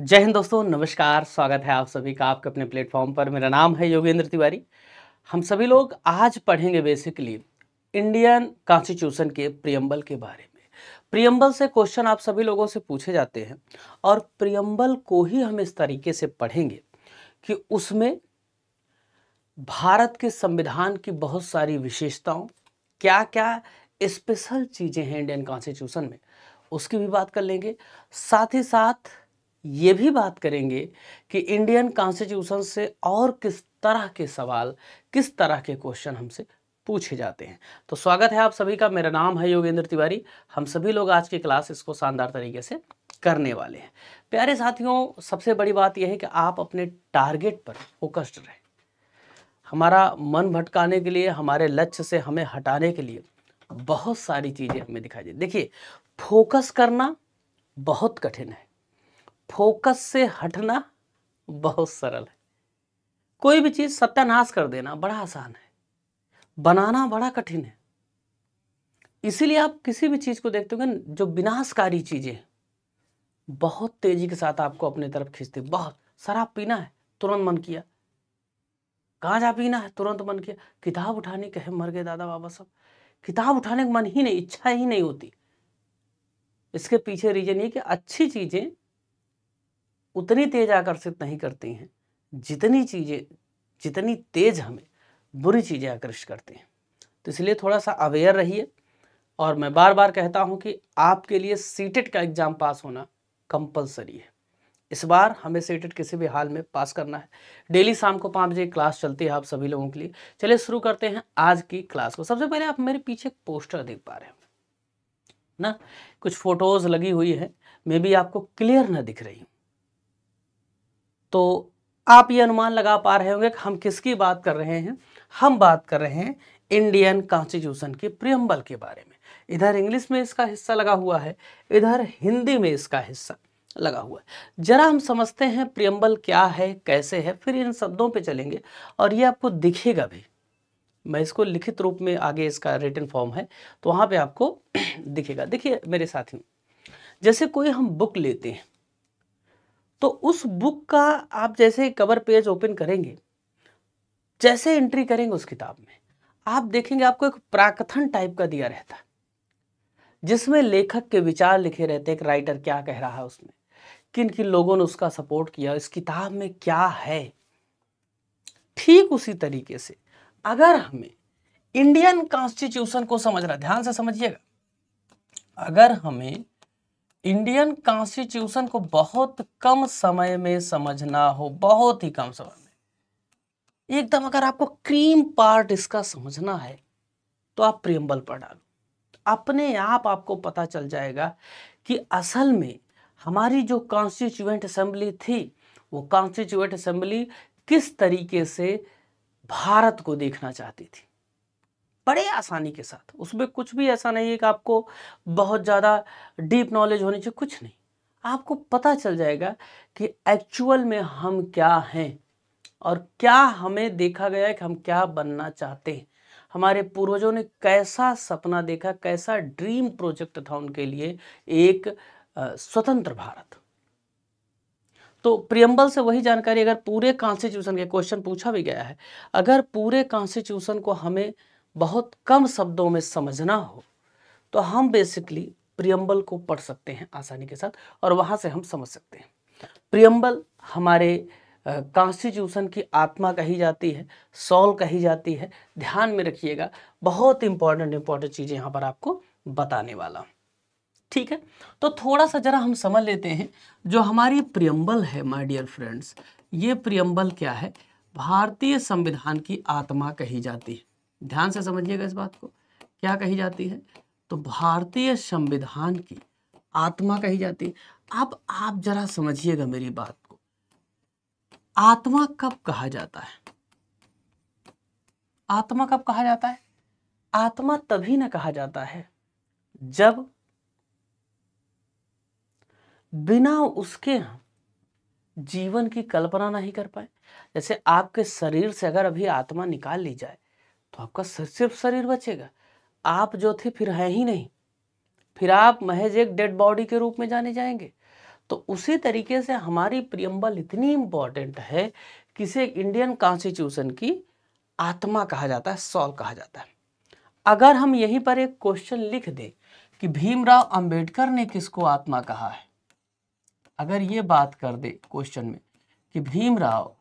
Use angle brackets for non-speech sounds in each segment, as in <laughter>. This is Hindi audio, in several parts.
जय हिंद दोस्तों नमस्कार स्वागत है आप सभी का आपके अपने प्लेटफॉर्म पर मेरा नाम है योगेंद्र तिवारी हम सभी लोग आज पढ़ेंगे बेसिकली इंडियन कॉन्स्टिट्यूशन के प्रियम्बल के बारे में प्रियम्बल से क्वेश्चन आप सभी लोगों से पूछे जाते हैं और प्रियम्बल को ही हम इस तरीके से पढ़ेंगे कि उसमें भारत के संविधान की बहुत सारी विशेषताओं क्या क्या स्पेशल चीज़ें हैं इंडियन कॉन्स्टिट्यूशन में उसकी भी बात कर लेंगे साथ ही साथ ये भी बात करेंगे कि इंडियन कॉन्स्टिट्यूशन से और किस तरह के सवाल किस तरह के क्वेश्चन हमसे पूछे जाते हैं तो स्वागत है आप सभी का मेरा नाम है योगेंद्र तिवारी हम सभी लोग आज की क्लास इसको शानदार तरीके से करने वाले हैं प्यारे साथियों सबसे बड़ी बात यह है कि आप अपने टारगेट पर फोकस्ड रहें हमारा मन भटकाने के लिए हमारे लक्ष्य से हमें हटाने के लिए बहुत सारी चीज़ें हमें दिखाई दे देखिए फोकस करना बहुत कठिन है फोकस से हटना बहुत सरल है कोई भी चीज सत्यानाश कर देना बड़ा आसान है बनाना बड़ा कठिन है इसीलिए आप किसी भी चीज को देखते हो जो विनाशकारी चीजें बहुत तेजी के साथ आपको अपने तरफ खींचती बहुत शराब पीना है तुरंत मन किया जा पीना है तुरंत मन किया किताब उठाने कहे मर गए दादा बाबा सब किताब उठाने का मन ही नहीं इच्छा ही नहीं होती इसके पीछे रीजन ये कि अच्छी चीजें उतनी तेज आकर्षित नहीं करती हैं जितनी चीज़ें जितनी तेज हमें बुरी चीज़ें आकर्षित करती हैं तो इसलिए थोड़ा सा अवेयर रहिए और मैं बार बार कहता हूँ कि आपके लिए सीटेट का एग्ज़ाम पास होना कंपलसरी है इस बार हमें सीटेट किसी भी हाल में पास करना है डेली शाम को पाँच बजे क्लास चलती है आप सभी लोगों के लिए चलिए शुरू करते हैं आज की क्लास को सबसे पहले आप मेरे पीछे पोस्टर देख पा रहे हैं ना कुछ फ़ोटोज़ लगी हुई है मे बी आपको क्लियर ना दिख रही हूँ तो आप ये अनुमान लगा पा रहे होंगे कि हम किसकी बात कर रहे हैं हम बात कर रहे हैं इंडियन कॉन्स्टिट्यूशन के प्रियम्बल के बारे में इधर इंग्लिश में इसका हिस्सा लगा हुआ है इधर हिंदी में इसका हिस्सा लगा हुआ है जरा हम समझते हैं प्रियम्बल क्या है कैसे है फिर इन शब्दों पे चलेंगे और ये आपको दिखेगा भी मैं इसको लिखित रूप में आगे इसका रिटर्न फॉर्म है तो वहाँ पर आपको <clears throat> दिखेगा देखिए मेरे साथियों जैसे कोई हम बुक लेते हैं तो उस बुक का आप जैसे कवर पेज ओपन करेंगे जैसे एंट्री करेंगे उस किताब में आप देखेंगे आपको एक प्राकथन टाइप का दिया रहता है जिसमें लेखक के विचार लिखे रहते हैं राइटर क्या कह रहा है उसमें किन किन लोगों ने उसका सपोर्ट किया इस किताब में क्या है ठीक उसी तरीके से अगर हमें इंडियन कॉन्स्टिट्यूशन को समझना ध्यान से समझिएगा अगर हमें इंडियन कॉन्स्टिट्यूशन को बहुत कम समय में समझना हो बहुत ही कम समय में एकदम अगर आपको क्रीम पार्ट इसका समझना है तो आप प्रियम्बल पर डालो अपने आप आपको पता चल जाएगा कि असल में हमारी जो कॉन्स्टिट्यूएंट असेंबली थी वो कॉन्स्टिट्यूएंट असेंबली किस तरीके से भारत को देखना चाहती थी बड़े आसानी के साथ उसमें कुछ भी ऐसा नहीं है कि आपको बहुत ज़्यादा डीप नॉलेज होनी चाहिए कुछ नहीं आपको पता चल जाएगा कि एक्चुअल में हम क्या हैं और क्या हमें देखा गया है कि हम क्या बनना चाहते हैं हमारे पूर्वजों ने कैसा सपना देखा कैसा ड्रीम प्रोजेक्ट था उनके लिए एक स्वतंत्र भारत तो प्रियम्बल से वही जानकारी अगर पूरे कॉन्स्टिट्यूशन के क्वेश्चन पूछा भी गया है अगर पूरे कॉन्स्टिट्यूशन को हमें बहुत कम शब्दों में समझना हो तो हम बेसिकली प्रियम्बल को पढ़ सकते हैं आसानी के साथ और वहाँ से हम समझ सकते हैं प्रियम्बल हमारे कॉन्स्टिट्यूशन की आत्मा कही जाती है सॉल कही जाती है ध्यान में रखिएगा बहुत इंपॉर्टेंट इंपॉर्टेंट चीज़ें यहाँ पर आपको बताने वाला ठीक है तो थोड़ा सा ज़रा हम समझ लेते हैं जो हमारी प्रियम्बल है माय डियर फ्रेंड्स ये प्रियम्बल क्या है भारतीय संविधान की आत्मा कही जाती है ध्यान से समझिएगा इस बात को क्या कही जाती है तो भारतीय संविधान की आत्मा कही जाती है अब आप जरा समझिएगा मेरी बात को आत्मा कब कहा जाता है आत्मा कब कहा जाता है आत्मा तभी ना कहा जाता है जब बिना उसके जीवन की कल्पना नहीं कर पाए जैसे आपके शरीर से अगर अभी आत्मा निकाल ली जाए तो आपका सिर्फ शरीर बचेगा आप जो थे फिर हैं ही नहीं फिर आप महज एक डेड बॉडी के रूप में जाने जाएंगे तो उसी तरीके से हमारी प्रियम्बल इतनी इंपॉर्टेंट है कि इसे इंडियन कॉन्स्टिट्यूशन की आत्मा कहा जाता है सॉल कहा जाता है अगर हम यहीं पर एक क्वेश्चन लिख दें कि भीमराव अंबेडकर ने किसको आत्मा कहा है अगर ये बात कर दे क्वेश्चन में कि भीमराव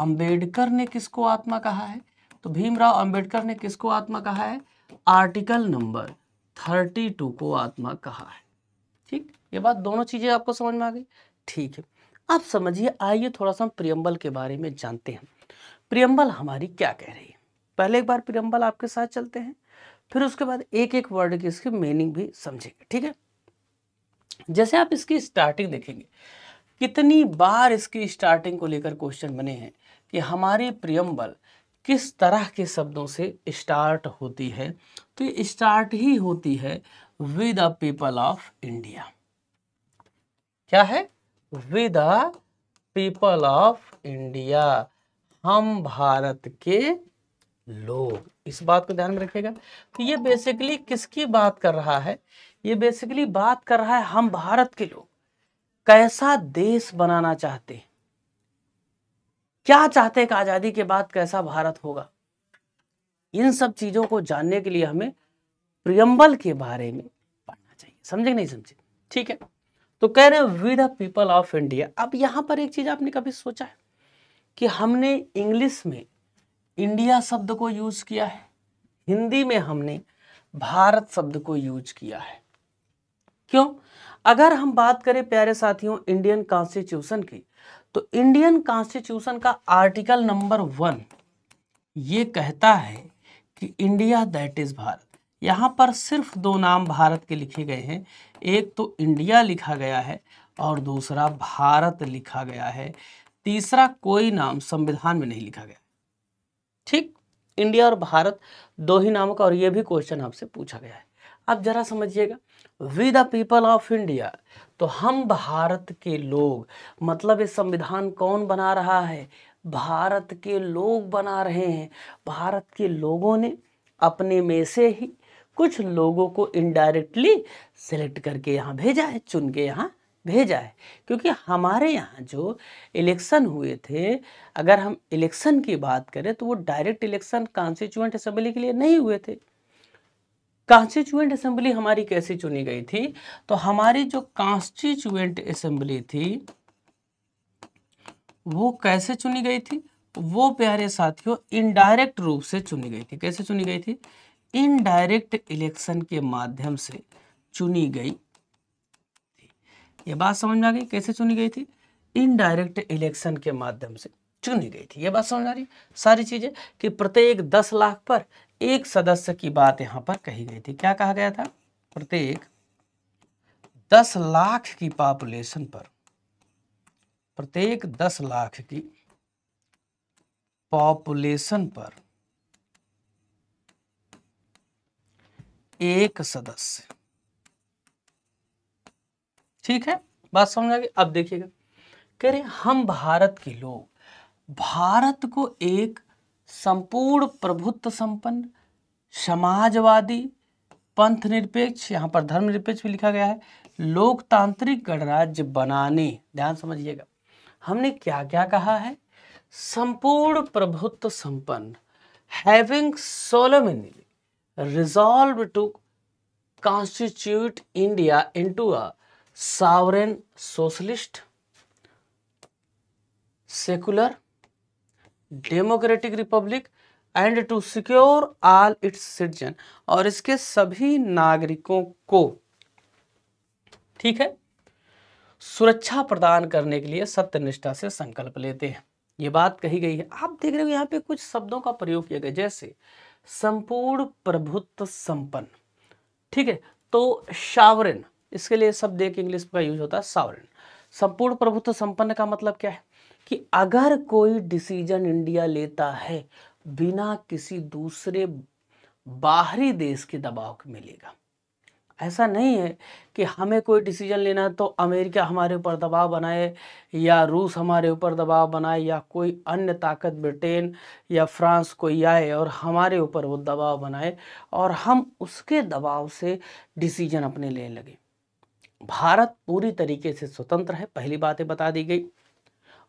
अंबेडकर ने किसको आत्मा कहा है तो भीमराव अंबेडकर ने किसको आत्मा कहा है आर्टिकल नंबर थर्टी टू को आत्मा कहा है ठीक ये बात दोनों चीज़ें आपको समझ में आ गई ठीक है आप समझिए आइए थोड़ा सा हम प्रियम्बल के बारे में जानते हैं प्रियम्बल हमारी क्या कह रही है पहले एक बार प्रियम्बल आपके साथ चलते हैं फिर उसके बाद एक एक वर्ड की इसकी मीनिंग भी समझेंगे ठीक है जैसे आप इसकी स्टार्टिंग देखेंगे कितनी बार इसकी स्टार्टिंग को लेकर क्वेश्चन बने हैं कि हमारे प्रियम्बल किस तरह के शब्दों से स्टार्ट होती है तो ये स्टार्ट ही होती है with the people of India क्या है with the people of India हम भारत के लोग इस बात को ध्यान में रखिएगा तो ये बेसिकली किसकी बात कर रहा है ये बेसिकली बात कर रहा है हम भारत के लोग कैसा देश बनाना चाहते हैं क्या चाहते हैं कि आज़ादी के बाद कैसा भारत होगा इन सब चीज़ों को जानने के लिए हमें प्रियम्बल के बारे में पढ़ना चाहिए समझे नहीं समझे ठीक है तो कह रहे we the people of India अब यहां पर एक चीज़ आपने कभी सोचा है कि हमने इंग्लिश में इंडिया शब्द को यूज किया है हिंदी में हमने भारत शब्द को यूज किया है क्यों अगर हम बात करें प्यारे साथियों इंडियन कॉन्स्टिट्यूशन की तो इंडियन कॉन्स्टिट्यूशन का आर्टिकल नंबर वन ये कहता है कि इंडिया दैट इज़ भारत यहाँ पर सिर्फ दो नाम भारत के लिखे गए हैं एक तो इंडिया लिखा गया है और दूसरा भारत लिखा गया है तीसरा कोई नाम संविधान में नहीं लिखा गया ठीक इंडिया और भारत दो ही नामों का और ये भी क्वेश्चन आपसे पूछा गया है आप जरा समझिएगा we the people of India तो हम भारत के लोग मतलब ये संविधान कौन बना रहा है भारत के लोग बना रहे हैं भारत के लोगों ने अपने में से ही कुछ लोगों को इनडायरेक्टली सेलेक्ट करके यहाँ भेजा है चुन के यहाँ भेजा है क्योंकि हमारे यहाँ जो इलेक्शन हुए थे अगर हम इलेक्शन की बात करें तो वो डायरेक्ट इलेक्शन कॉन्स्टिट्यूंट असम्बली के लिए नहीं हुए थे कॉन्स्टिट्यूएंट असेंबली हमारी कैसे चुनी गई थी तो हमारी जो कॉन्स्टिट्यूएंट असेंबली थी वो कैसे चुनी गई थी वो प्यारे साथियों इनडायरेक्ट रूप से चुनी गई थी कैसे चुनी गई थी इनडायरेक्ट इलेक्शन के माध्यम से चुनी गई थी ये बात समझ में आ गई कैसे चुनी गई थी इनडायरेक्ट इलेक्शन के माध्यम से चुनी गई थी ये बात समझ आ रही सारी चीज़ें कि प्रत्येक दस लाख पर एक सदस्य की बात यहां पर कही गई थी क्या कहा गया था प्रत्येक दस लाख की पॉपुलेशन पर प्रत्येक दस लाख की पॉपुलेशन पर एक सदस्य ठीक है बात समझ आ गई अब देखिएगा कह रहे हम भारत के लोग भारत को एक संपूर्ण प्रभुत्व संपन्न समाजवादी पंथ निरपेक्ष यहाँ पर धर्म निरपेक्ष भी लिखा गया है लोकतांत्रिक गणराज्य बनाने ध्यान समझिएगा हमने क्या क्या कहा है संपूर्ण प्रभुत्व संपन्न having solemnly resolve to constitute India into a sovereign socialist secular democratic republic and to secure all its citizen और इसके सभी नागरिकों को ठीक है सुरक्षा प्रदान करने के लिए सत्यनिष्ठा से संकल्प लेते हैं ये बात कही गई है आप देख रहे हो यहाँ पे कुछ शब्दों का प्रयोग किया गया जैसे संपूर्ण प्रभुत्व संपन्न ठीक है तो शावरिन इसके लिए शब्द एक इंग्लिश का यूज होता है सावरिन संपूर्ण प्रभुत्व संपन्न का मतलब क्या है कि अगर कोई डिसीजन इंडिया लेता है बिना किसी दूसरे बाहरी देश के दबाव के मिलेगा ऐसा नहीं है कि हमें कोई डिसीजन लेना है तो अमेरिका हमारे ऊपर दबाव बनाए या रूस हमारे ऊपर दबाव बनाए या कोई अन्य ताकत ब्रिटेन या फ्रांस कोई आए और हमारे ऊपर वो दबाव बनाए और हम उसके दबाव से डिसीजन अपने लेने लगे भारत पूरी तरीके से स्वतंत्र है पहली बातें बता दी गई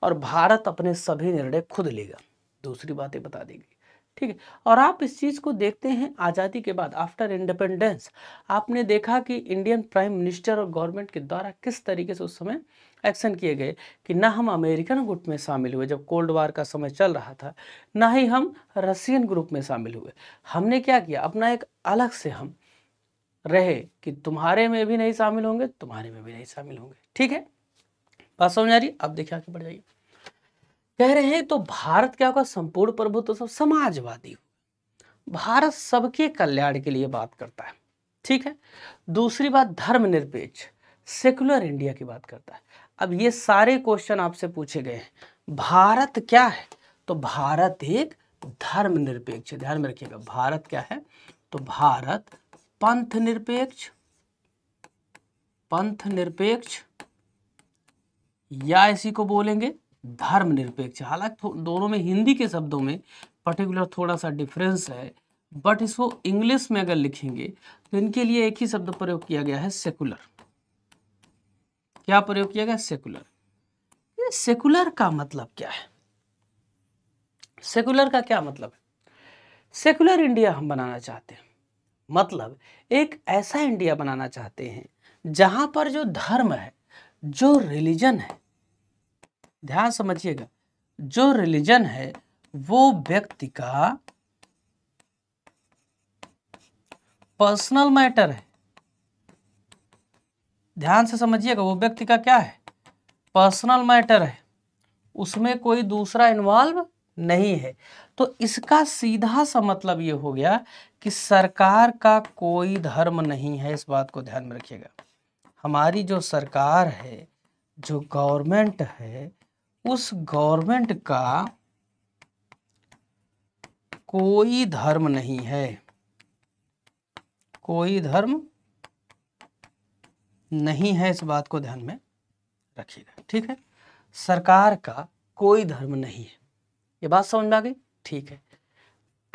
और भारत अपने सभी निर्णय खुद लेगा दूसरी बातें बता देगी ठीक है और आप इस चीज़ को देखते हैं आज़ादी के बाद आफ्टर इंडिपेंडेंस आपने देखा कि इंडियन प्राइम मिनिस्टर और गवर्नमेंट के द्वारा किस तरीके से उस समय एक्शन किए गए कि ना हम अमेरिकन ग्रुप में शामिल हुए जब कोल्ड वार का समय चल रहा था ना ही हम रशियन ग्रुप में शामिल हुए हमने क्या किया अपना एक अलग से हम रहे कि तुम्हारे में भी नहीं शामिल होंगे तुम्हारे में भी नहीं शामिल होंगे ठीक है बात समझ आ रही अब देखिए आगे बढ़ जाइए कह रहे हैं तो भारत क्या होगा संपूर्ण प्रभुत्व तो सब समाजवादी भारत सबके कल्याण के लिए बात करता है ठीक है दूसरी बात धर्मनिरपेक्ष सेकुलर इंडिया की बात करता है अब ये सारे क्वेश्चन आपसे पूछे गए हैं भारत क्या है तो भारत एक धर्मनिरपेक्ष ध्यान में रखिएगा भारत क्या है तो भारत पंथ निरपेक्ष पंथ निरपेक्ष या इसी को बोलेंगे धर्मनिरपेक्ष हालांकि दोनों में हिंदी के शब्दों में पर्टिकुलर थोड़ा सा डिफरेंस है बट इसको इंग्लिश में अगर लिखेंगे तो इनके लिए एक ही शब्द प्रयोग किया गया है सेकुलर क्या प्रयोग किया गया सेकुलर ये सेकुलर का मतलब क्या है सेकुलर का क्या मतलब है सेकुलर इंडिया हम बनाना चाहते हैं मतलब एक ऐसा इंडिया बनाना चाहते हैं जहां पर जो धर्म है जो रिलीजन है ध्यान समझिएगा जो रिलीजन है वो व्यक्ति का पर्सनल मैटर है ध्यान से समझिएगा वो व्यक्ति का क्या है पर्सनल मैटर है उसमें कोई दूसरा इन्वॉल्व नहीं है तो इसका सीधा सा मतलब ये हो गया कि सरकार का कोई धर्म नहीं है इस बात को ध्यान में रखिएगा हमारी जो सरकार है जो गवर्नमेंट है उस गवर्नमेंट का कोई धर्म नहीं है कोई धर्म नहीं है इस बात को ध्यान में रखिएगा ठीक है सरकार का कोई धर्म नहीं है ये बात समझ में आ गई ठीक है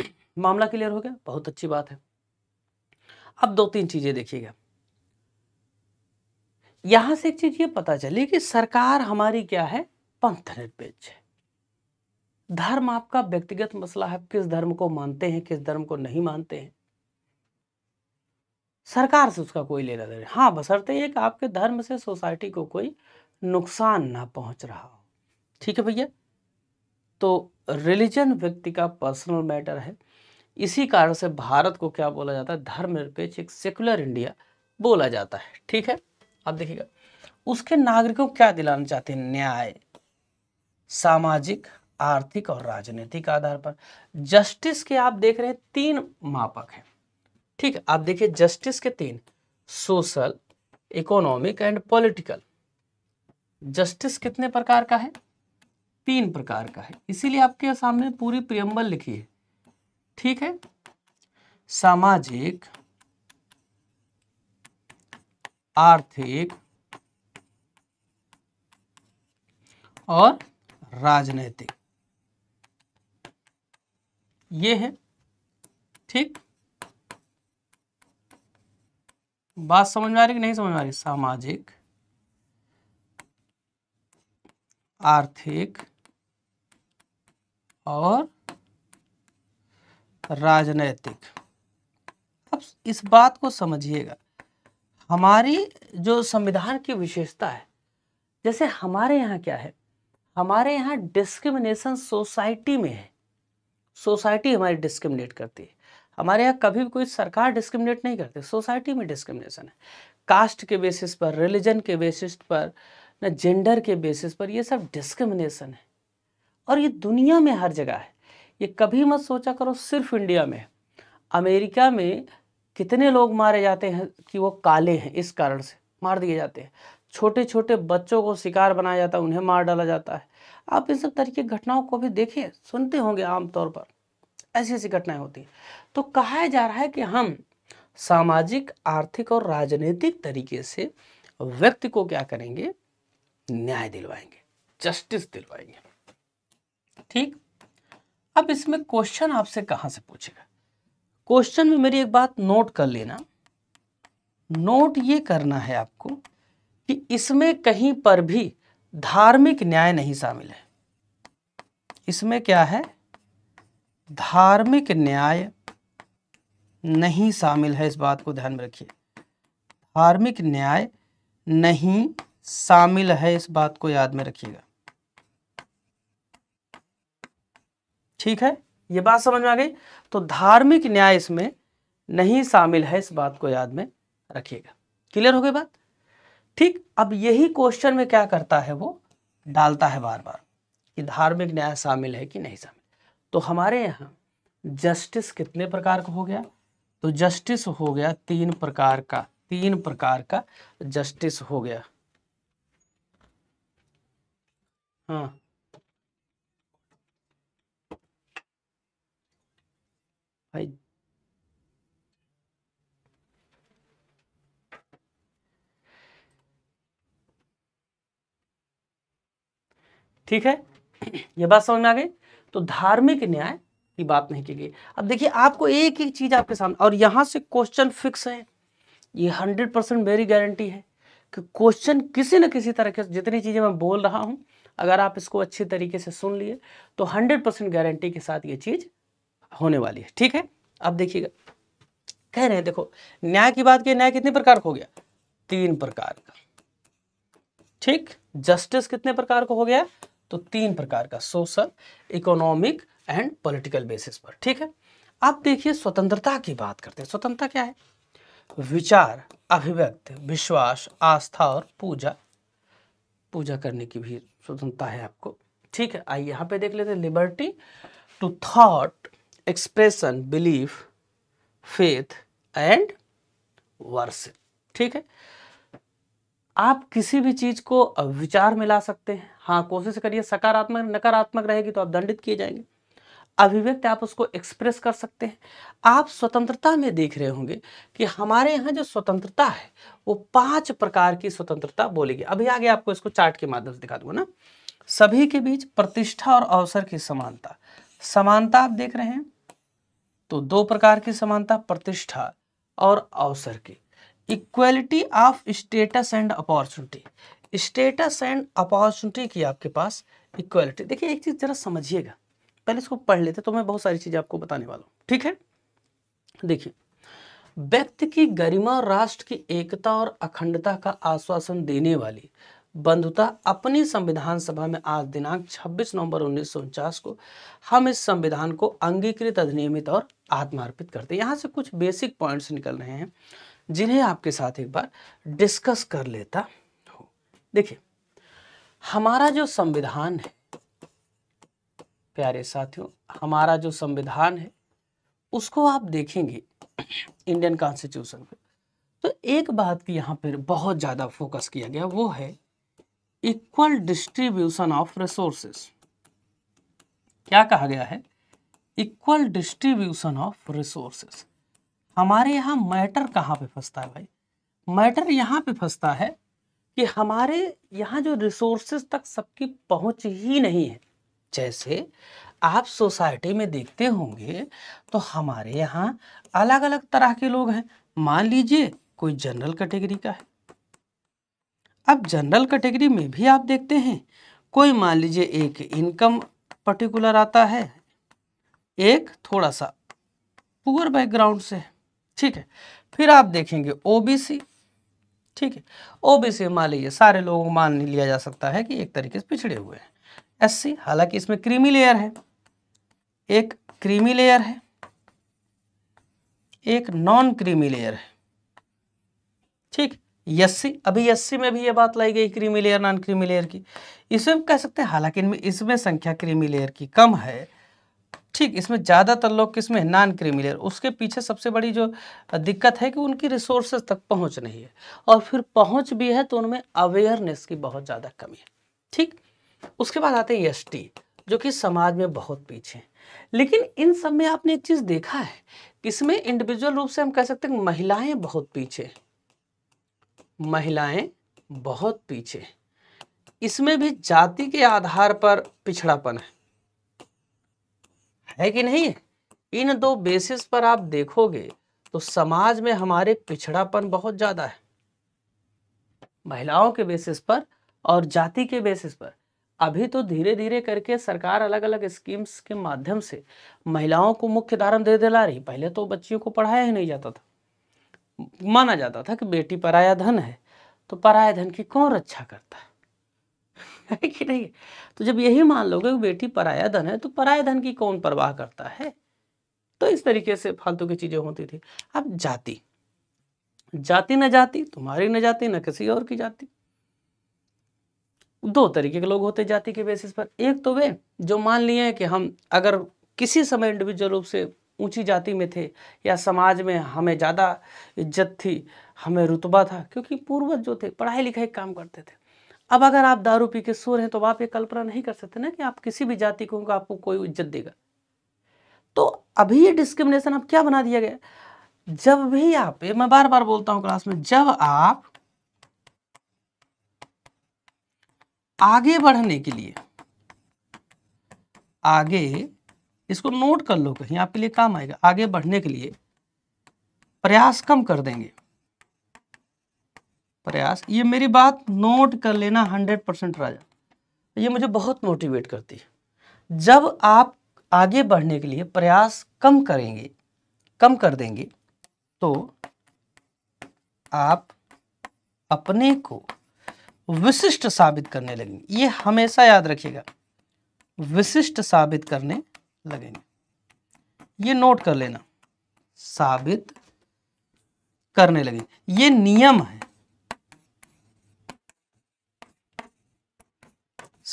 <clears throat> मामला क्लियर हो गया बहुत अच्छी बात है अब दो तीन चीजें देखिएगा यहां से एक चीज ये पता चली कि सरकार हमारी क्या है पंथनित पेज है धर्म आपका व्यक्तिगत मसला है किस धर्म को मानते हैं किस धर्म को नहीं मानते हैं सरकार से उसका कोई लेना देना हाँ बसरते ये कि आपके धर्म से सोसाइटी को कोई नुकसान ना पहुंच रहा हो ठीक है भैया तो रिलीजन व्यक्ति का पर्सनल मैटर है इसी कारण से भारत को क्या बोला जाता है धर्म निरपेक्ष एक सेकुलर इंडिया बोला जाता है ठीक है आप देखिएगा उसके नागरिकों को क्या दिलाना चाहते हैं न्याय सामाजिक आर्थिक और राजनीतिक आधार पर जस्टिस के आप देख रहे हैं तीन मापक हैं ठीक आप देखिए जस्टिस के तीन social economic and political justice कितने प्रकार का है तीन प्रकार का है इसीलिए आपके सामने पूरी प्रियम्बल लिखी है ठीक है सामाजिक आर्थिक और राजनैतिक ये है ठीक बात समझ में आ रही कि नहीं समझ में आ रही सामाजिक आर्थिक और राजनैतिक अब इस बात को समझिएगा हमारी जो संविधान की विशेषता है जैसे हमारे यहाँ क्या है हमारे यहाँ डिस्क्रिमिनेशन सोसाइटी में है सोसाइटी हमारी डिस्क्रिमिनेट करती है हमारे यहाँ कभी भी कोई सरकार डिस्क्रिमिनेट नहीं करती सोसाइटी में डिस्क्रिमिनेशन है कास्ट के बेसिस पर रिलीजन के बेसिस पर न जेंडर के बेसिस पर ये सब डिस्क्रिमिनेशन है और ये दुनिया में हर जगह है ये कभी मत सोचा करो सिर्फ इंडिया में अमेरिका में कितने लोग मारे जाते हैं कि वो काले हैं इस कारण से मार दिए जाते हैं छोटे छोटे बच्चों को शिकार बनाया जाता है उन्हें मार डाला जाता है आप इन सब तरीके घटनाओं को भी देखें सुनते होंगे आमतौर पर ऐसी ऐसी घटनाएं होती है तो कहा जा रहा है कि हम सामाजिक आर्थिक और राजनीतिक तरीके से व्यक्ति को क्या करेंगे न्याय दिलवाएंगे जस्टिस दिलवाएंगे ठीक अब इसमें क्वेश्चन आपसे कहां से पूछेगा क्वेश्चन में मेरी एक बात नोट कर लेना नोट ये करना है आपको कि इसमें कहीं पर भी धार्मिक न्याय नहीं शामिल है इसमें क्या है धार्मिक न्याय नहीं शामिल है इस बात को ध्यान में रखिए धार्मिक न्याय नहीं शामिल है इस बात को याद में रखिएगा ठीक है ये बात समझ में आ गई तो धार्मिक न्याय इसमें नहीं शामिल है इस बात को याद में रखिएगा क्लियर हो गई बात ठीक अब यही क्वेश्चन में क्या करता है वो डालता है बार बार कि धार्मिक न्याय शामिल है कि नहीं शामिल तो हमारे यहाँ जस्टिस कितने प्रकार का हो गया तो जस्टिस हो गया तीन प्रकार का तीन प्रकार का जस्टिस हो गया हाँ भाई ठीक है ये बात समझ में आ गई तो धार्मिक न्याय की बात नहीं की गई अब देखिए आपको एक एक चीज आपके सामने और यहां से क्वेश्चन फिक्स है ये हंड्रेड परसेंट मेरी गारंटी है कि क्वेश्चन किसी न किसी तरह के जितनी चीज़ें मैं बोल रहा हूं अगर आप इसको अच्छे तरीके से सुन लिए तो हंड्रेड परसेंट गारंटी के साथ ये चीज़ होने वाली है ठीक है अब देखिएगा कह रहे हैं देखो न्याय की बात की न्याय कितने प्रकार का हो गया तीन प्रकार का ठीक जस्टिस कितने प्रकार का हो गया तो तीन प्रकार का social economic and political basis पर ठीक है अब देखिए स्वतंत्रता की बात करते हैं स्वतंत्रता क्या है विचार अभिव्यक्त विश्वास आस्था और पूजा पूजा करने की भी स्वतंत्रता है आपको ठीक है आइए यहाँ पे देख लेते हैं liberty to thought expression belief faith and worship ठीक है आप किसी भी चीज़ को विचार में ला सकते हैं हाँ कोशिश करिए सकारात्मक नकारात्मक रहेगी तो आप दंडित किए जाएंगे अभिव्यक्त आप उसको एक्सप्रेस कर सकते हैं आप स्वतंत्रता में देख रहे होंगे कि हमारे यहाँ जो स्वतंत्रता है वो पांच प्रकार की स्वतंत्रता बोलेगी अभी आगे आपको इसको चार्ट के माध्यम से दिखा दूंगा ना सभी के बीच प्रतिष्ठा और अवसर की समानता समानता आप देख रहे हैं तो दो प्रकार की समानता प्रतिष्ठा और अवसर की equality of status and opportunity status and opportunity की आपके पास इक्वलिटी देखिए एक चीज़ ज़रा समझिएगा पहले इसको पढ़ लेते तो मैं बहुत सारी चीज़ें आपको बताने वाला हूँ ठीक है देखिए व्यक्ति की गरिमा राष्ट्र की एकता और अखंडता का आश्वासन देने वाली बंधुता अपनी संविधान सभा में आज दिनांक 26 नवंबर उन्नीस को हम इस संविधान को अंगीकृत अधिनियमित और आत्मार्पित करते हैं यहाँ से कुछ बेसिक पॉइंट्स निकल रहे हैं जिन्हें आपके साथ एक बार डिस्कस कर लेता हूं देखिए हमारा जो संविधान है प्यारे साथियों हमारा जो संविधान है उसको आप देखेंगे इंडियन कॉन्स्टिट्यूशन पे तो एक बात की यहां पर बहुत ज़्यादा फोकस किया गया वो है इक्वल डिस्ट्रीब्यूशन ऑफ रिसोर्सेस क्या कहा गया है इक्वल डिस्ट्रीब्यूशन ऑफ रिसोर्सेस हमारे यहाँ मैटर कहाँ पे फंसता है भाई मैटर यहाँ पे फंसता है कि हमारे यहाँ जो रिसोर्सेज तक सबकी पहुँच ही नहीं है जैसे आप सोसाइटी में देखते होंगे तो हमारे यहाँ अलग अलग तरह के लोग हैं मान लीजिए कोई जनरल कैटेगरी का है अब जनरल कैटेगरी में भी आप देखते हैं कोई मान लीजिए एक इनकम पर्टिकुलर आता है एक थोड़ा सा पुअर बैकग्राउंड से है ठीक है फिर आप देखेंगे ओबीसी ठीक है ओबीसी मान लीजिए सारे लोगों को मान लिया जा सकता है कि एक तरीके से पिछड़े हुए हैं एससी हालांकि इसमें क्रीमी लेयर है एक क्रीमी लेयर है एक नॉन क्रीमी लेयर है ठीक यस्सी अभी एससी में भी ये बात लाई गई creamy layer non creamy layer की इसमें कह सकते हैं हालांकि इसमें संख्या क्रीमी लेयर की कम है ठीक इसमें ज़्यादातर लोग किसमें नॉन लेयर उसके पीछे सबसे बड़ी जो दिक्कत है कि उनकी रिसोर्सेज तक पहुंच नहीं है और फिर पहुंच भी है तो उनमें अवेयरनेस की बहुत ज़्यादा कमी है ठीक उसके बाद आते हैं एस जो कि समाज में बहुत पीछे हैं लेकिन इन सब में आपने एक चीज़ देखा है इसमें इंडिविजुअल रूप से हम कह सकते हैं महिलाएं बहुत पीछे महिलाएं बहुत पीछे इसमें भी जाति के आधार पर पिछड़ापन है है कि नहीं इन दो बेसिस पर आप देखोगे तो समाज में हमारे पिछड़ापन बहुत ज़्यादा है महिलाओं के बेसिस पर और जाति के बेसिस पर अभी तो धीरे धीरे करके सरकार अलग अलग स्कीम्स के माध्यम से महिलाओं को मुख्य धारण दे दिला रही पहले तो बच्चियों को पढ़ाया ही नहीं जाता था माना जाता था कि बेटी पराया धन है तो पराया धन की कौन रक्षा करता है <laughs> है कि नहीं तो जब यही मान लोगे कि बेटी पराया धन है तो पराया धन की कौन परवाह करता है तो इस तरीके से फालतू की चीज़ें होती थी अब जाति जाति न जाति तुम्हारी न जाति न किसी और की जाति दो तरीके के लोग होते जाति के बेसिस पर एक तो वे जो मान लिए कि हम अगर किसी समय इंडिविजुअल रूप से ऊंची जाति में थे या समाज में हमें ज़्यादा इज्जत थी हमें रुतबा था क्योंकि पूर्वज जो थे पढ़ाई लिखाई काम करते थे अब अगर आप दारू पी के सो रहे हैं तो आप ये कल्पना नहीं कर सकते ना कि आप किसी भी जाति को आपको कोई इज्जत देगा तो अभी ये डिस्क्रिमिनेशन अब क्या बना दिया गया जब भी आप मैं बार बार बोलता हूं क्लास में जब आप आगे बढ़ने के लिए आगे इसको नोट कर लो कहीं आपके लिए काम आएगा आगे बढ़ने के लिए प्रयास कम कर देंगे प्रयास ये मेरी बात नोट कर लेना हंड्रेड परसेंट राजा ये मुझे बहुत मोटिवेट करती है जब आप आगे बढ़ने के लिए प्रयास कम करेंगे कम कर देंगे तो आप अपने को विशिष्ट साबित करने लगेंगे ये हमेशा याद रखिएगा विशिष्ट साबित करने लगेंगे ये नोट कर लेना साबित करने लगेंगे ये नियम है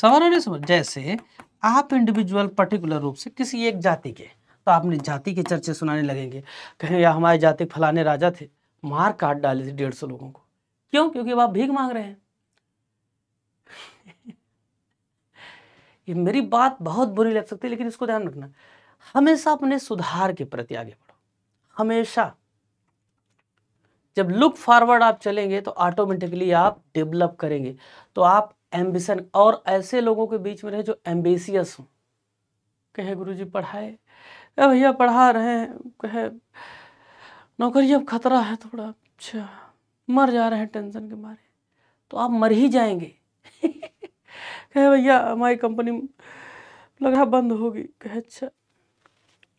समझ रहे समझ जैसे आप इंडिविजुअल पर्टिकुलर रूप से किसी एक जाति के तो आपने जाति के चर्चे सुनाने लगेंगे कहें या हमारे जाति फलाने राजा थे मार काट डाले थे डेढ़ सौ लोगों को क्यों क्योंकि आप भीख मांग रहे हैं <laughs> ये मेरी बात बहुत बुरी लग सकती है लेकिन इसको ध्यान रखना हमेशा अपने सुधार के प्रति आगे बढ़ो हमेशा जब लुक फॉरवर्ड आप चलेंगे तो ऑटोमेटिकली आप डेवलप करेंगे तो आप एम्बिशन और ऐसे लोगों के बीच में रहे जो एम्बेसियस हों कहे गुरु जी पढ़ाए कहे भैया पढ़ा रहे हैं कहे नौकरी अब खतरा है थोड़ा अच्छा मर जा रहे हैं टेंशन के मारे तो आप मर ही जाएंगे <laughs> कहे भैया हमारी कंपनी लगा बंद होगी कहे अच्छा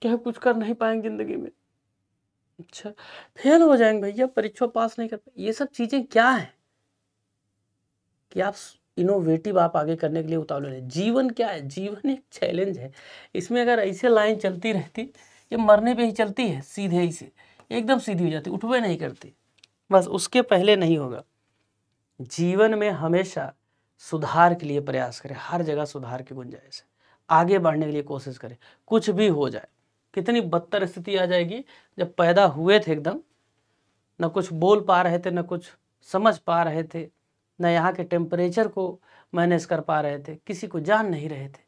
कहे कुछ कर नहीं पाएंगे ज़िंदगी में अच्छा फेल हो जाएंगे भैया परीक्षा पास नहीं कर पाए ये सब चीज़ें क्या हैं कि आप इनोवेटिव आप आगे करने के लिए उतावले रहे जीवन क्या है जीवन एक चैलेंज है इसमें अगर ऐसे लाइन चलती रहती ये मरने पे ही चलती है सीधे ही से एकदम सीधी हो जाती उठवे नहीं करती बस उसके पहले नहीं होगा जीवन में हमेशा सुधार के लिए प्रयास करें हर जगह सुधार की गुंजाइश है आगे बढ़ने के लिए कोशिश करें कुछ भी हो जाए कितनी बदतर स्थिति आ जाएगी जब पैदा हुए थे एकदम ना कुछ बोल पा रहे थे ना कुछ समझ पा रहे थे न यहाँ के टेम्परेचर को मैनेज कर पा रहे थे किसी को जान नहीं रहे थे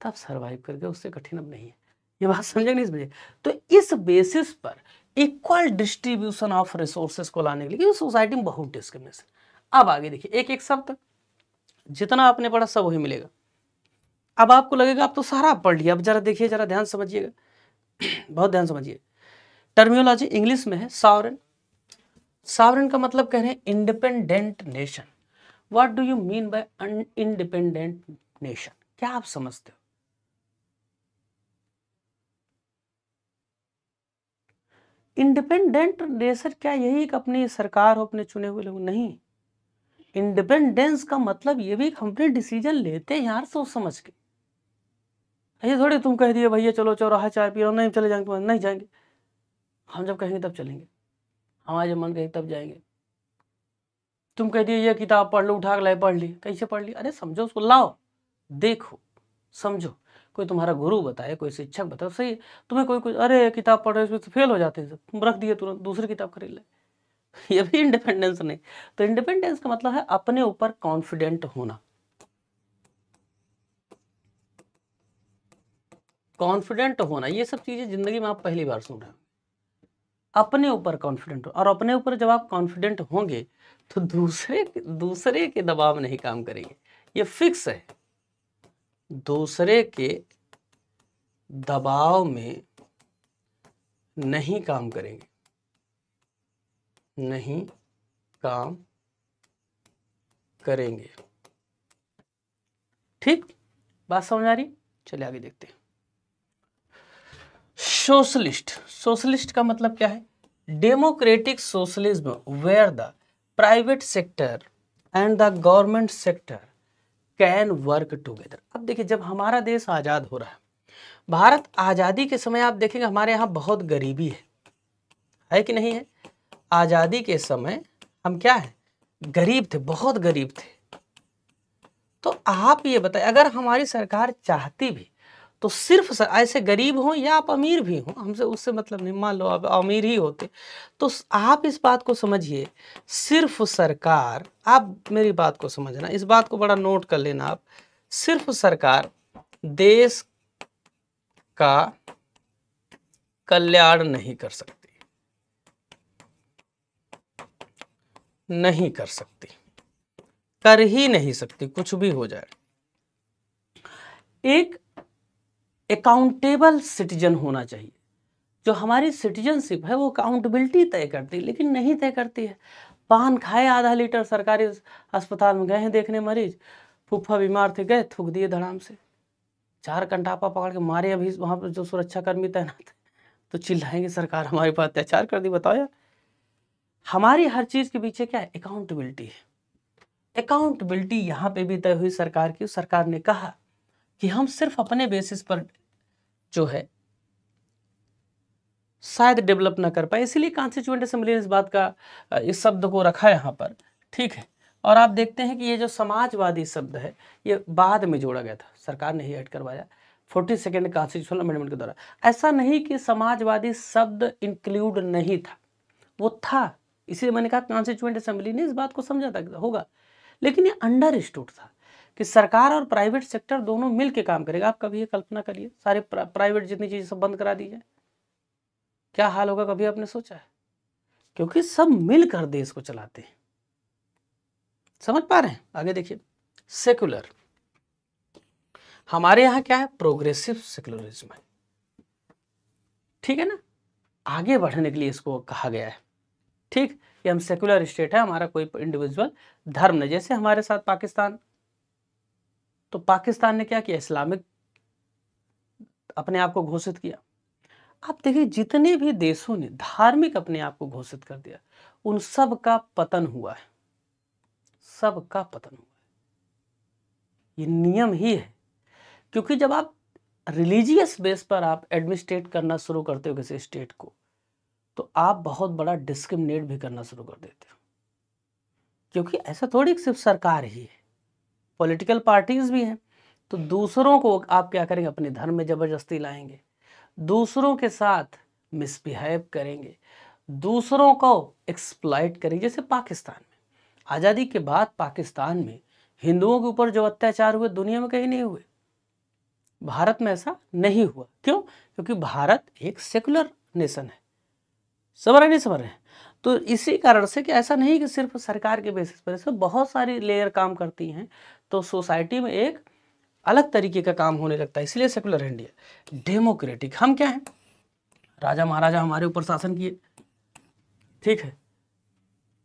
तब सर्वाइव कर गए उससे कठिन अब नहीं है ये बात समझे नहीं समझे तो इस बेसिस पर इक्वल डिस्ट्रीब्यूशन ऑफ रिसोर्सेज को लाने के लिए सोसाइटी में बहुत डिस्क्रिमिनेशन अब आगे देखिए एक एक शब्द जितना आपने पढ़ा सब वही मिलेगा अब आपको लगेगा आप तो सारा पढ़ लिया अब जरा देखिए जरा ध्यान समझिएगा <clears throat> बहुत ध्यान समझिए टर्मिनोलॉजी इंग्लिश में है सॉरन सावरन का मतलब कह रहे हैं independent nation what do you mean by independent nation क्या आप समझते हो इंडिपेंडेंट नेशन क्या यही एक अपनी सरकार हो अपने चुने हुए लोग नहीं इंडिपेंडेंस का मतलब ये भी हम अपने डिसीजन लेते हैं यार सोच समझ के ये थोड़ी तुम कह दिए भैया चलो चौराहा चाय पी रहा नहीं चले जाएंगे नहीं जाएंगे हम जब कहेंगे तब चलेंगे हमारे मन कहे तब जाएंगे तुम कह दिए ये किताब पढ़ लो उठा के लाए पढ़ ली कैसे पढ़ ली अरे समझो उसको लाओ देखो समझो कोई तुम्हारा गुरु बताए कोई शिक्षक बताओ सही तुम्हें कोई कुछ अरे किताब पढ़ रहे तो फेल हो जाते हैं तुम रख दिए तुरंत दूसरी किताब खरीद ले <laughs> ये भी इंडिपेंडेंस नहीं तो इंडिपेंडेंस का मतलब है अपने ऊपर कॉन्फिडेंट होना कॉन्फिडेंट होना ये सब चीज़ें ज़िंदगी में आप पहली बार सुन रहे हो अपने ऊपर कॉन्फिडेंट हो और अपने ऊपर जब आप कॉन्फिडेंट होंगे तो दूसरे दूसरे के दबाव नहीं काम करेंगे ये फिक्स है दूसरे के दबाव में नहीं काम करेंगे नहीं काम करेंगे ठीक बात समझ आ रही चलिए आगे देखते हैं सोशलिस्ट सोशलिस्ट का मतलब क्या है democratic socialism where the private sector and the government sector can work together अब देखिए जब हमारा देश आज़ाद हो रहा है भारत आज़ादी के समय आप देखेंगे हमारे यहाँ बहुत गरीबी है है कि नहीं है आज़ादी के समय हम क्या है गरीब थे बहुत गरीब थे तो आप ये बताए अगर हमारी सरकार चाहती भी तो सिर्फ ऐसे गरीब हों या आप अमीर भी हों हमसे उससे मतलब नहीं मान लो आप अमीर ही होते तो आप इस बात को समझिए सिर्फ सरकार आप मेरी बात को समझना इस बात को बड़ा नोट कर लेना आप सिर्फ सरकार देश का कल्याण नहीं कर सकती नहीं कर सकती कर ही नहीं सकती कुछ भी हो जाए एक अकाउंटेबल सिटीजन होना चाहिए जो हमारी सिटीजनशिप है वो अकाउंटेबिलिटी तय करती है लेकिन नहीं तय करती है पान खाए आधा लीटर सरकारी अस्पताल में गए हैं देखने मरीज फूफा बीमार थे गए थूक दिए धड़ाम से चार कंटापा पकड़ के मारे अभी वहाँ पर जो सुरक्षाकर्मी तैनात है तो चिल्लाएंगे सरकार हमारे पर अत्याचार कर दी बताओ यार हमारी हर चीज़ के पीछे क्या है अकाउंटेबिलिटी है अकाउंटेबिलिटी यहाँ पे भी तय हुई सरकार की सरकार ने कहा कि हम सिर्फ अपने बेसिस पर जो है शायद डेवलप ना कर पाए इसीलिए कॉन्स्टिट्यूंट असेंबली ने इस बात का इस शब्द को रखा यहाँ पर ठीक है और आप देखते हैं कि ये जो समाजवादी शब्द है ये बाद में जोड़ा गया था सरकार ने ही ऐड करवाया फोर्टी सेकेंड कॉन्स्टिट्यूशनल अमेंडमेंट के द्वारा ऐसा नहीं कि समाजवादी शब्द इंक्लूड नहीं था वो था इसीलिए मैंने कहा कॉन्स्टिट्यूंट असेंबली ने इस बात को समझा था होगा लेकिन ये अंडर था कि सरकार और प्राइवेट सेक्टर दोनों मिल काम करेगा आप कभी ये कल्पना करिए सारे प्रा, प्राइवेट जितनी चीज़ें सब बंद करा दी जाए क्या हाल होगा कभी आपने सोचा है क्योंकि सब मिलकर देश को चलाते हैं समझ पा रहे हैं आगे देखिए सेकुलर हमारे यहां क्या है प्रोग्रेसिव सेकुलरिज्म है ठीक है ना आगे बढ़ने के लिए इसको कहा गया है ठीक ये हम सेकुलर स्टेट है हमारा कोई इंडिविजुअल धर्म नहीं जैसे हमारे साथ पाकिस्तान तो पाकिस्तान ने क्या किया इस्लामिक अपने आप को घोषित किया आप देखिए जितने भी देशों ने धार्मिक अपने आप को घोषित कर दिया उन सब का पतन हुआ है सब का पतन हुआ है ये नियम ही है क्योंकि जब आप रिलीजियस बेस पर आप एडमिनिस्ट्रेट करना शुरू करते हो किसी स्टेट को तो आप बहुत बड़ा डिस्क्रिमिनेट भी करना शुरू कर देते हो क्योंकि ऐसा थोड़ी सिर्फ सरकार ही है पॉलिटिकल पार्टीज भी हैं तो दूसरों को आप क्या करेंगे अपने धर्म में ज़बरदस्ती लाएंगे दूसरों के साथ मिसबिहेव करेंगे दूसरों को एक्सप्लाइट करेंगे जैसे पाकिस्तान में आज़ादी के बाद पाकिस्तान में हिंदुओं के ऊपर जो अत्याचार हुए दुनिया में कहीं नहीं हुए भारत में ऐसा नहीं हुआ क्यों क्योंकि भारत एक सेकुलर नेशन है समझ रहे नहीं समझ रहे तो इसी कारण से कि ऐसा नहीं कि सिर्फ सरकार के बेसिस पर इसमें बहुत सारी लेयर काम करती हैं तो सोसाइटी में एक अलग तरीके का काम होने लगता है इसलिए सेकुलर इंडिया डेमोक्रेटिक हम क्या हैं राजा महाराजा हमारे ऊपर शासन किए ठीक है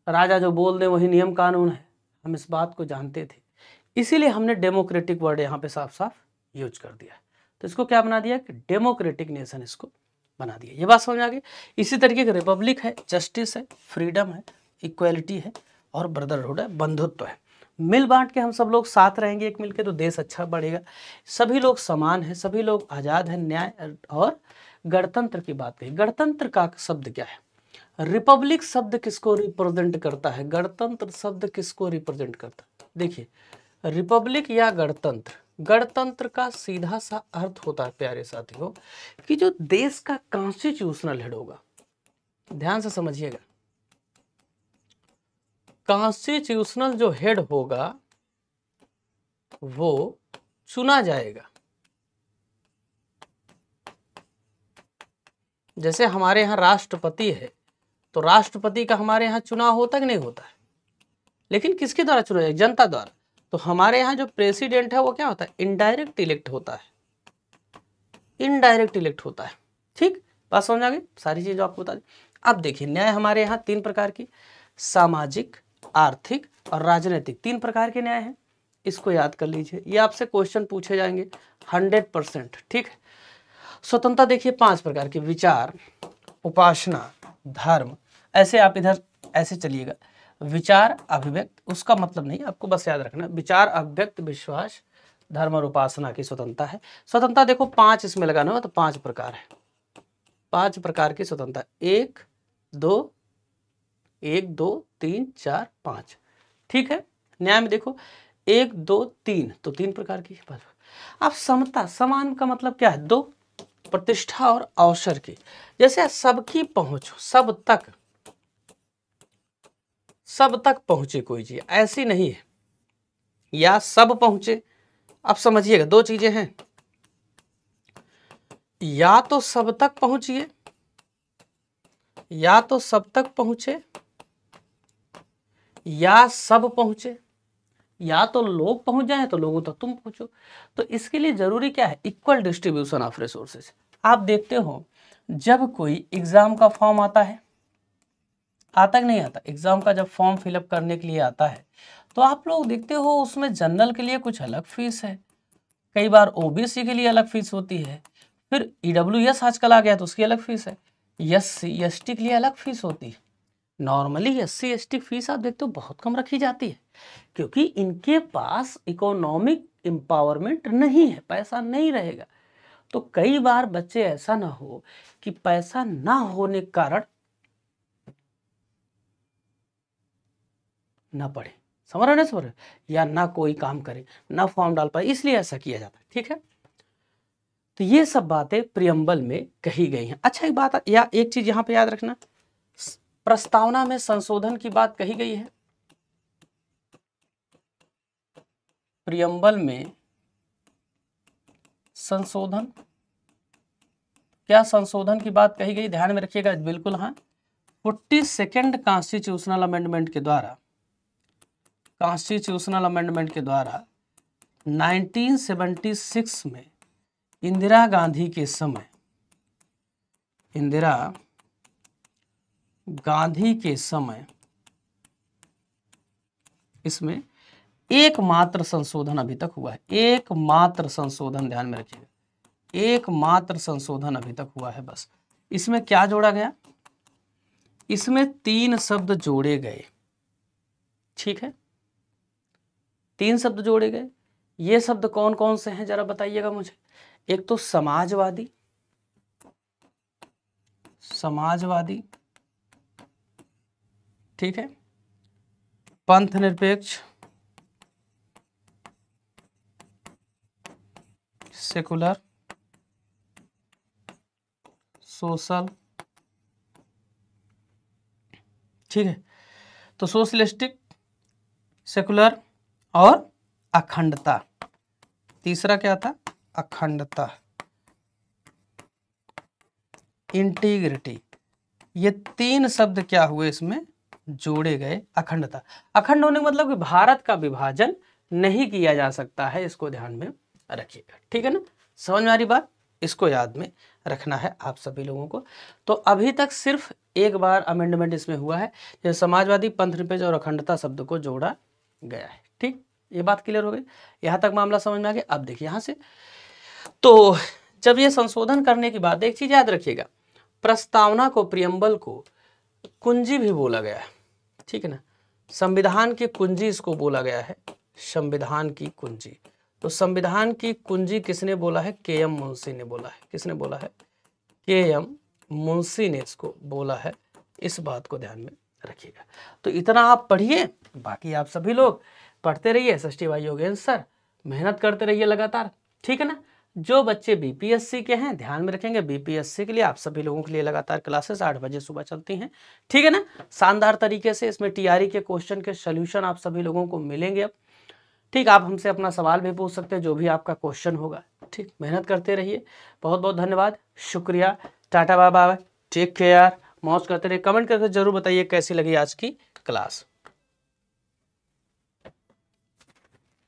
राजा जो बोल दें वही नियम कानून है हम इस बात को जानते थे इसीलिए हमने डेमोक्रेटिक वर्ड यहाँ पे साफ साफ यूज कर दिया तो इसको क्या बना दिया कि डेमोक्रेटिक नेशन इसको बना दिया ये बात समझ आ गई इसी तरीके की रिपब्लिक है जस्टिस है फ्रीडम है इक्वलिटी है और ब्रदरहुड है बंधुत्व है मिल बांट के हम सब लोग साथ रहेंगे एक मिलके तो देश अच्छा बढ़ेगा सभी लोग समान हैं सभी लोग आज़ाद हैं न्याय और गणतंत्र की बात कही गणतंत्र का शब्द क्या है रिपब्लिक शब्द किसको रिप्रेजेंट करता है गणतंत्र शब्द किसको रिप्रेजेंट करता है देखिए रिपब्लिक या गणतंत्र गणतंत्र का सीधा सा अर्थ होता है प्यारे साथियों कि जो देश का कॉन्स्टिट्यूशनल हेड होगा ध्यान से समझिएगा कॉन्स्टिट्यूशनल जो हेड होगा वो चुना जाएगा जैसे हमारे यहां राष्ट्रपति है तो राष्ट्रपति का हमारे यहां चुनाव होता कि नहीं होता है लेकिन किसके द्वारा चुना जाएगा जनता द्वारा तो हमारे यहाँ जो प्रेसिडेंट है वो क्या होता है इनडायरेक्ट इलेक्ट होता है इनडायरेक्ट इलेक्ट होता है ठीक बात समझ आ गई सारी चीज आपको बता दी अब देखिए न्याय हमारे यहाँ तीन प्रकार की सामाजिक आर्थिक और राजनीतिक तीन प्रकार के न्याय हैं इसको याद कर लीजिए ये आपसे क्वेश्चन पूछे जाएंगे हंड्रेड परसेंट ठीक है स्वतंत्रता देखिए पांच प्रकार के विचार उपासना धर्म ऐसे आप इधर ऐसे चलिएगा विचार अभिव्यक्त उसका मतलब नहीं आपको बस याद रखना विचार अभिव्यक्त विश्वास धर्म और उपासना की स्वतंत्रता है स्वतंत्रता देखो पांच इसमें लगाना हो तो पांच प्रकार है पांच प्रकार की स्वतंत्रता एक दो एक दो तीन चार पांच ठीक है न्याय में देखो एक दो तीन तो तीन प्रकार की अब समता समान का मतलब क्या है दो प्रतिष्ठा और अवसर की जैसे सबकी पहुंच सब तक सब तक पहुंचे कोई चीज़ ऐसी नहीं है या सब पहुंचे अब समझिएगा दो चीज़ें हैं या तो सब तक पहुंचिए या तो सब तक पहुंचे या सब पहुंचे या तो लोग पहुंच जाए तो लोगों तक तुम पहुंचो तो इसके लिए जरूरी क्या है इक्वल डिस्ट्रीब्यूशन ऑफ रिसोर्सेज आप देखते हो जब कोई एग्जाम का फॉर्म आता है आता कि नहीं आता एग्ज़ाम का जब फॉर्म फिलअप करने के लिए आता है तो आप लोग देखते हो उसमें जनरल के लिए कुछ अलग फीस है कई बार ओबीसी के लिए अलग फीस होती है फिर ई e आजकल आ गया तो उसकी अलग फीस है एस सी एस टी के लिए अलग फीस होती है normally S C S T fees आप देखते हो बहुत कम रखी जाती है क्योंकि इनके पास इकोनॉमिक एम्पावरमेंट नहीं है पैसा नहीं रहेगा तो कई बार बच्चे ऐसा ना हो कि पैसा ना होने के कारण ना पढ़े समझ रहे ना समझ रहे या ना कोई काम करे ना फॉर्म डाल पाए इसलिए ऐसा किया जाता है ठीक है तो ये सब बातें प्रियम्बल में कही गई हैं अच्छा एक बात या एक चीज यहां पे याद रखना प्रस्तावना में संशोधन की बात कही गई है प्रियम्बल में संशोधन क्या संशोधन की बात कही गई ध्यान में रखिएगा बिल्कुल हाँ फोर्टी सेकेंड कॉन्स्टिट्यूशनल अमेंडमेंट के द्वारा कॉन्स्टिट्यूशनल अमेंडमेंट के द्वारा 1976 में इंदिरा गांधी के समय इंदिरा गांधी के समय इसमें एकमात्र संशोधन अभी तक हुआ है एकमात्र संशोधन ध्यान में रखिएगा एकमात्र संशोधन अभी तक हुआ है बस इसमें क्या जोड़ा गया इसमें तीन शब्द जोड़े गए ठीक है तीन शब्द जोड़े गए ये शब्द कौन कौन से हैं जरा बताइएगा मुझे एक तो समाजवादी समाजवादी ठीक है पंथ निरपेक्ष सेकुलर सोशल ठीक है तो सोशलिस्टिक सेकुलर और अखंडता तीसरा क्या था अखंडता इंटीग्रिटी ये तीन शब्द क्या हुए इसमें जोड़े गए अखंडता अखंड होने का मतलब कि भारत का विभाजन नहीं किया जा सकता है इसको ध्यान में रखिएगा ठीक है ना समझ में बात इसको याद में रखना है आप सभी लोगों को तो अभी तक सिर्फ एक बार अमेंडमेंट इसमें हुआ है समाजवादी पंथ निपेज और अखंडता शब्द को जोड़ा गया है ठीक ये बात क्लियर हो गई यहाँ तक मामला समझ में आ गया अब देखिए यहाँ से तो जब ये संशोधन करने की बात एक चीज़ याद रखिएगा प्रस्तावना को प्रियम्बल को कुंजी भी बोला गया है ठीक है ना संविधान की कुंजी इसको बोला गया है संविधान की कुंजी तो संविधान की कुंजी किसने बोला है के एम मुंशी ने बोला है किसने बोला है के एम मुंशी ने इसको बोला है इस बात को ध्यान में रखिएगा तो इतना आप पढ़िए बाकी आप सभी लोग पढ़ते रहिए टी वाई योगेश सर मेहनत करते रहिए लगातार ठीक है ना जो बच्चे बीपीएससी के हैं ध्यान में रखेंगे बीपीएससी के लिए आप सभी लोगों के लिए लगातार क्लासेस आठ बजे सुबह चलती हैं ठीक है ना शानदार तरीके से इसमें टीआरई e के क्वेश्चन के सोल्यूशन आप सभी लोगों को मिलेंगे अब ठीक आप हमसे अपना सवाल भी पूछ सकते हैं जो भी आपका क्वेश्चन होगा ठीक मेहनत करते रहिए बहुत बहुत धन्यवाद शुक्रिया टाटा बाबा टेक केयर मौज करते रहिए कमेंट करके जरूर बताइए कैसी लगी आज की क्लास